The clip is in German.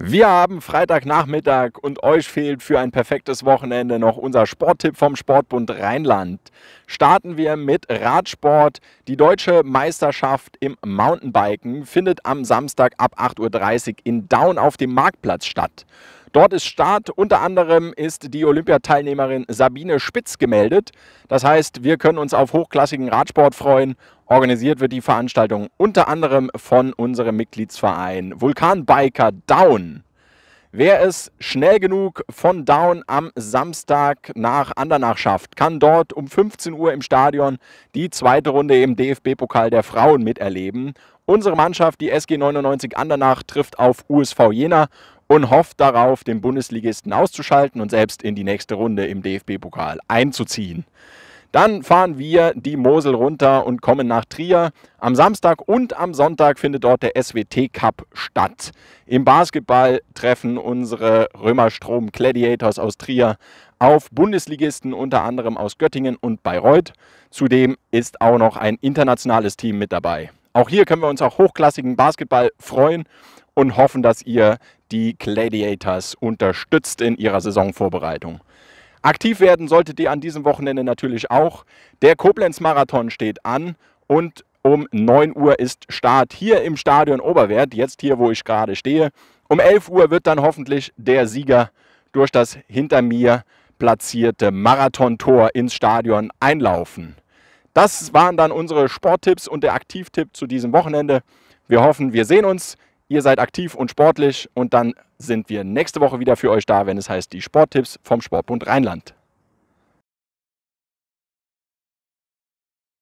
Wir haben Freitagnachmittag und euch fehlt für ein perfektes Wochenende noch unser Sporttipp vom Sportbund Rheinland. Starten wir mit Radsport. Die deutsche Meisterschaft im Mountainbiken findet am Samstag ab 8.30 Uhr in Down auf dem Marktplatz statt. Dort ist Start. Unter anderem ist die Olympiateilnehmerin Sabine Spitz gemeldet. Das heißt, wir können uns auf hochklassigen Radsport freuen. Organisiert wird die Veranstaltung unter anderem von unserem Mitgliedsverein Vulkanbiker Down. Wer es schnell genug von Down am Samstag nach Andernach schafft, kann dort um 15 Uhr im Stadion die zweite Runde im DFB-Pokal der Frauen miterleben. Unsere Mannschaft, die SG 99 Andernach, trifft auf USV Jena und hofft darauf, den Bundesligisten auszuschalten und selbst in die nächste Runde im DFB-Pokal einzuziehen. Dann fahren wir die Mosel runter und kommen nach Trier. Am Samstag und am Sonntag findet dort der SWT Cup statt. Im Basketball treffen unsere Römerstrom Gladiators aus Trier auf Bundesligisten unter anderem aus Göttingen und Bayreuth. Zudem ist auch noch ein internationales Team mit dabei. Auch hier können wir uns auf hochklassigen Basketball freuen und hoffen, dass ihr die Gladiators unterstützt in ihrer Saisonvorbereitung. Aktiv werden solltet ihr an diesem Wochenende natürlich auch. Der Koblenz-Marathon steht an und um 9 Uhr ist Start hier im Stadion Oberwert, jetzt hier, wo ich gerade stehe. Um 11 Uhr wird dann hoffentlich der Sieger durch das hinter mir platzierte Marathontor ins Stadion einlaufen. Das waren dann unsere Sporttipps und der Aktivtipp zu diesem Wochenende. Wir hoffen, wir sehen uns. Ihr seid aktiv und sportlich und dann sind wir nächste Woche wieder für euch da, wenn es heißt die Sporttipps vom Sportbund Rheinland.